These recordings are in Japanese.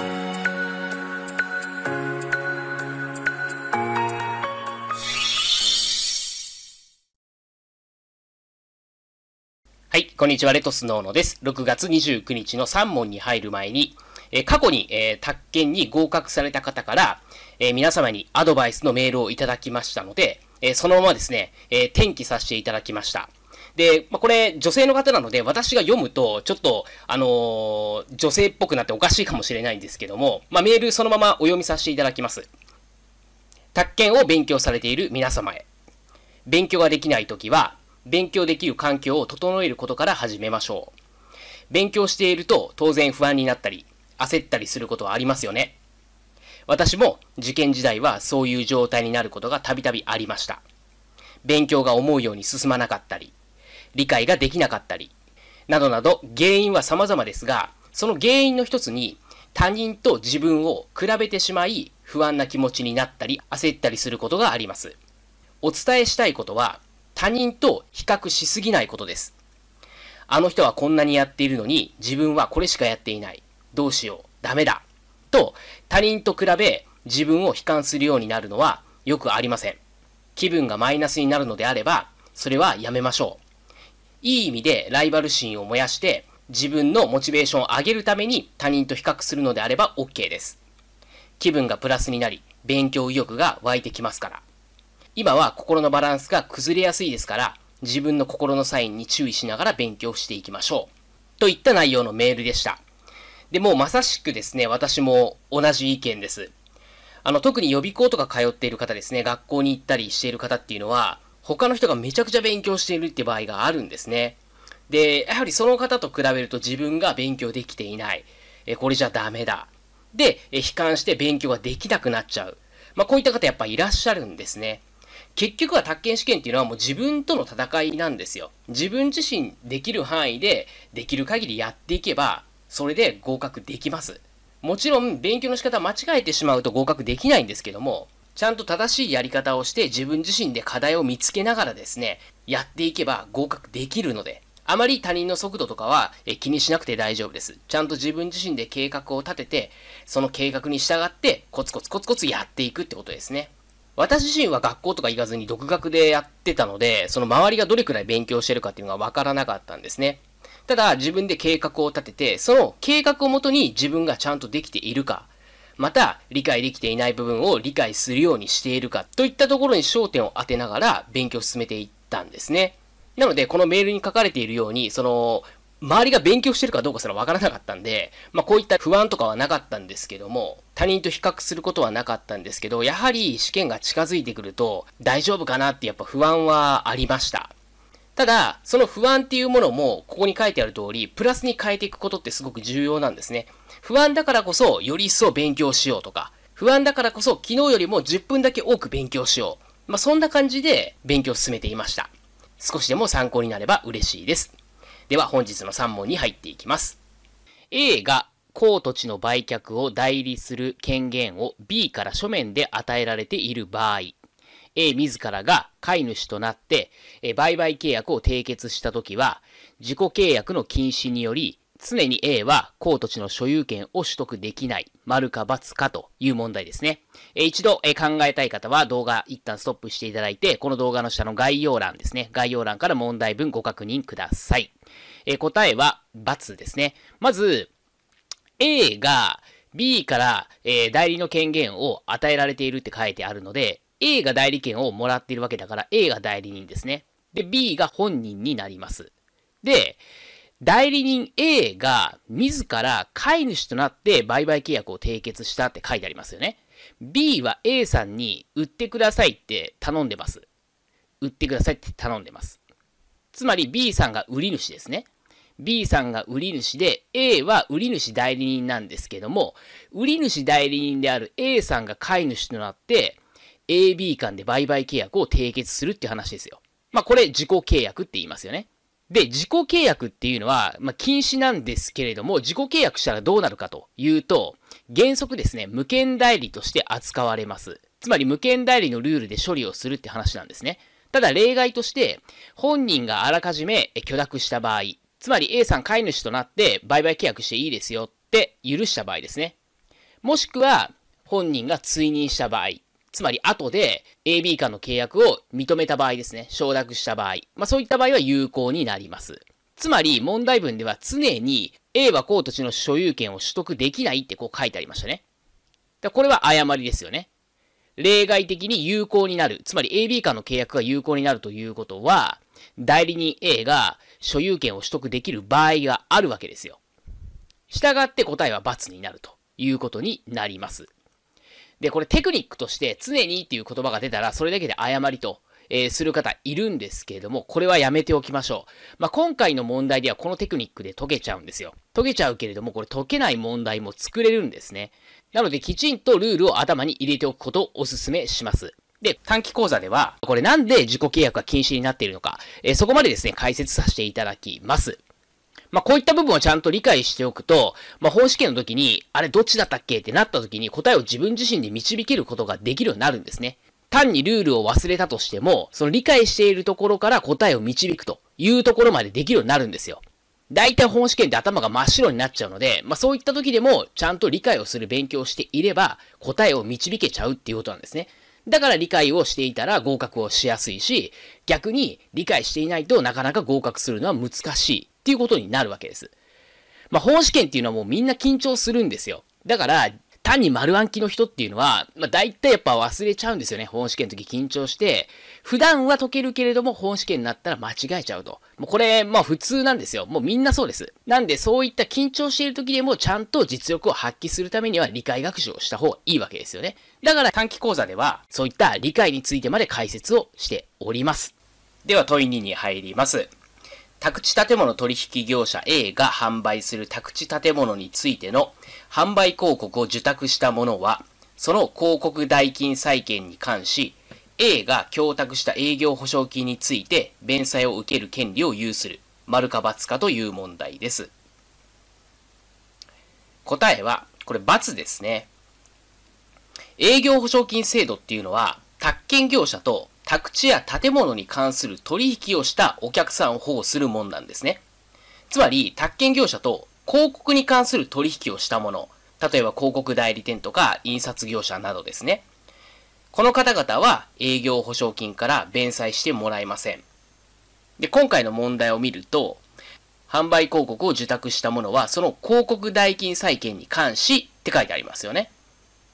はい、こんにちは、レトスノーノです。6月29日の3問に入る前に、え過去に、えー、宅建に合格された方から、えー、皆様にアドバイスのメールをいただきましたので、えそのままですね、え転記させていただきました。で、まあ、これ、女性の方なので、私が読むと、ちょっと、あのー、女性っぽくなっておかしいかもしれないんですけども、まあ、メールそのままお読みさせていただきます。宅建を勉強されている皆様へ。勉強ができないときは、勉強できる環境を整えることから始めましょう。勉強していると当然不安になったり、焦ったりすることはありますよね。私も受験時代はそういう状態になることがたびたびありました。勉強が思うように進まなかったり、理解ができなかったり、などなど原因は様々ですが、その原因の一つに他人と自分を比べてしまい不安な気持ちになったり焦ったりすることがあります。お伝えしたいことは他人と比較しすぎないことです。あの人はこんなにやっているのに自分はこれしかやっていない。どうしよう。ダメだ。と他人と比べ自分を悲観するようになるのはよくありません。気分がマイナスになるのであればそれはやめましょう。いい意味でライバル心を燃やして、自分のモチベーションを上げるために他人と比較するのであれば OK です。気分がプラスになり、勉強意欲が湧いてきますから。今は心のバランスが崩れやすいですから、自分の心のサインに注意しながら勉強していきましょう。といった内容のメールでした。で、もまさしくですね、私も同じ意見です。あの、特に予備校とか通っている方ですね、学校に行ったりしている方っていうのは、他の人がめちゃくちゃ勉強しているって場合があるんですね。で、やはりその方と比べると自分が勉強できていない。えこれじゃダメだ。で、え悲観して勉強ができなくなっちゃう。まあ、こういった方やっぱいらっしゃるんですね。結局は宅建試験っていうのはもう自分との戦いなんですよ。自分自身できる範囲でできる限りやっていけば、それで合格できます。もちろん勉強の仕方間違えてしまうと合格できないんですけども、ちゃんと正しいやり方をして自分自身で課題を見つけながらですね、やっていけば合格できるので、あまり他人の速度とかは気にしなくて大丈夫です。ちゃんと自分自身で計画を立てて、その計画に従ってコツコツコツコツやっていくってことですね。私自身は学校とか行かずに独学でやってたので、その周りがどれくらい勉強してるかっていうのがわからなかったんですね。ただ自分で計画を立てて、その計画をもとに自分がちゃんとできているかまた理解できていない部分を理解するようにしているかといったところに焦点を当てながら勉強を進めていったんですね。なので、このメールに書かれているように、その、周りが勉強してるかどうかすらわからなかったんで、まあこういった不安とかはなかったんですけども、他人と比較することはなかったんですけど、やはり試験が近づいてくると大丈夫かなってやっぱ不安はありました。ただ、その不安っていうものも、ここに書いてある通り、プラスに変えていくことってすごく重要なんですね。不安だからこそ、より一層勉強しようとか、不安だからこそ、昨日よりも10分だけ多く勉強しよう。まあ、そんな感じで勉強を進めていました。少しでも参考になれば嬉しいです。では、本日の3問に入っていきます。A が、公土地の売却を代理する権限を B から書面で与えられている場合、A 自らが飼い主となって、え売買契約を締結したときは、自己契約の禁止により、常に A は公土地の所有権を取得できない、丸か×かという問題ですね。え一度え考えたい方は動画一旦ストップしていただいて、この動画の下の概要欄ですね。概要欄から問題文ご確認ください。え答えは×ですね。まず、A が B から、え代理の権限を与えられているって書いてあるので、A が代理権をもらっているわけだから、A が代理人ですね。で、B が本人になります。で、代理人 A が自ら飼い主となって売買契約を締結したって書いてありますよね。B は A さんに売ってくださいって頼んでます。売ってくださいって頼んでます。つまり B さんが売り主ですね。B さんが売り主で、A は売り主代理人なんですけども、売り主代理人である A さんが飼い主となって、AB 間で売買契約を締結するっていう話ですよ。まあ、これ自己契約って言いますよね。で、自己契約っていうのは、まあ、禁止なんですけれども、自己契約したらどうなるかというと、原則ですね、無権代理として扱われます。つまり無権代理のルールで処理をするって話なんですね。ただ例外として、本人があらかじめ許諾した場合、つまり A さん飼い主となって売買契約していいですよって許した場合ですね。もしくは、本人が追認した場合、つまり後で AB 間の契約を認めた場合ですね、承諾した場合、まあそういった場合は有効になります。つまり問題文では常に A は公土地の所有権を取得できないってこう書いてありましたね。だこれは誤りですよね。例外的に有効になる。つまり AB 間の契約が有効になるということは、代理人 A が所有権を取得できる場合があるわけですよ。従って答えは×になるということになります。で、これテクニックとして常にっていう言葉が出たらそれだけで誤りとえする方いるんですけれども、これはやめておきましょう。まあ、今回の問題ではこのテクニックで解けちゃうんですよ。解けちゃうけれども、これ解けない問題も作れるんですね。なので、きちんとルールを頭に入れておくことをお勧めします。で、短期講座では、これなんで自己契約が禁止になっているのか、えー、そこまでですね、解説させていただきます。まあ、こういった部分をちゃんと理解しておくと、まあ、法試験の時に、あれどっちだったっけってなった時に答えを自分自身で導けることができるようになるんですね。単にルールを忘れたとしても、その理解しているところから答えを導くというところまでできるようになるんですよ。大体本試験って頭が真っ白になっちゃうので、まあそういった時でもちゃんと理解をする勉強をしていれば答えを導けちゃうっていうことなんですね。だから理解をしていたら合格をしやすいし、逆に理解していないとなかなか合格するのは難しいていうことになるわけです。まあ、本試験っていうのはもうみんな緊張するんですよ。だから、単に丸暗記の人っていうのは、まあ、大体やっぱ忘れちゃうんですよね。本試験の時緊張して、普段は解けるけれども、本試験になったら間違えちゃうと。もうこれ、まあ普通なんですよ。もうみんなそうです。なんで、そういった緊張している時でも、ちゃんと実力を発揮するためには理解学習をした方がいいわけですよね。だから短期講座では、そういった理解についてまで解説をしております。では問い2に入ります。宅地建物取引業者 A が販売する宅地建物についての販売広告を受託した者は、その広告代金債権に関し、A が供託した営業保証金について弁済を受ける権利を有する、丸か×かという問題です。答えは、これ×ですね。営業保証金制度っていうのは、宅建業者と宅地や建物に関する取引をしたお客さんを保護するもんなんですね。つまり、宅建業者と広告に関する取引をしたもの、例えば広告代理店とか印刷業者などですね。この方々は営業保証金から弁済してもらえません。で、今回の問題を見ると、販売広告を受託したものは、その広告代金債権に関しって書いてありますよね。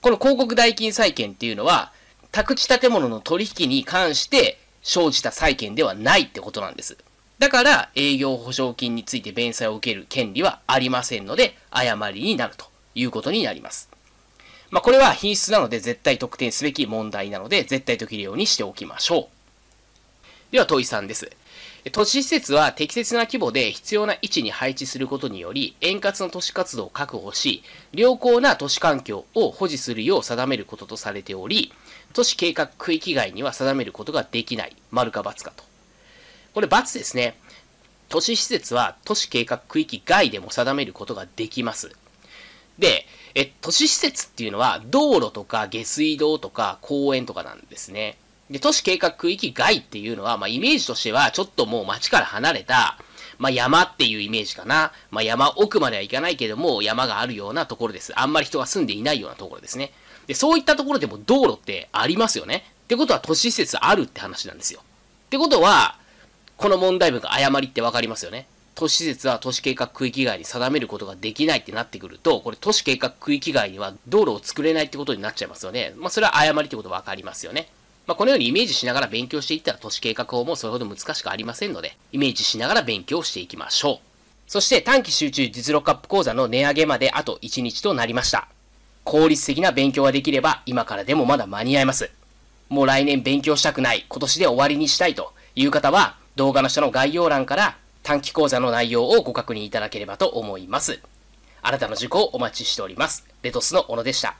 この広告代金債権っていうのは、宅地建物の取引に関して生じた債権ではないってことなんです。だから営業保証金について弁済を受ける権利はありませんので、誤りになるということになります。まあ、これは品質なので絶対特定すべき問題なので、絶対解けるようにしておきましょう。では、問いさんです。都市施設は適切な規模で必要な位置に配置することにより、円滑な都市活動を確保し、良好な都市環境を保持するよう定めることとされており、都市計画区域外には定めることができない。丸か×かと。これ×ですね。都市施設は都市計画区域外でも定めることができます。で、え、都市施設っていうのは道路とか下水道とか公園とかなんですね。で、都市計画区域外っていうのは、まあ、イメージとしてはちょっともう街から離れた、まあ、山っていうイメージかな。まあ、山奥までは行かないけども、山があるようなところです。あんまり人が住んでいないようなところですね。で、そういったところでも道路ってありますよね。ってことは都市施設あるって話なんですよ。ってことは、この問題文が誤りって分かりますよね。都市施設は都市計画区域外に定めることができないってなってくると、これ都市計画区域外には道路を作れないってことになっちゃいますよね。まあそれは誤りってこと分かりますよね。まあこのようにイメージしながら勉強していったら都市計画法もそれほど難しくありませんので、イメージしながら勉強していきましょう。そして短期集中実力アップ講座の値上げまであと1日となりました。効率的な勉強ができれば今からでもまだ間に合います。もう来年勉強したくない、今年で終わりにしたいという方は動画の下の概要欄から短期講座の内容をご確認いただければと思います。あなたの受講をお待ちしております。レトスの小野でした。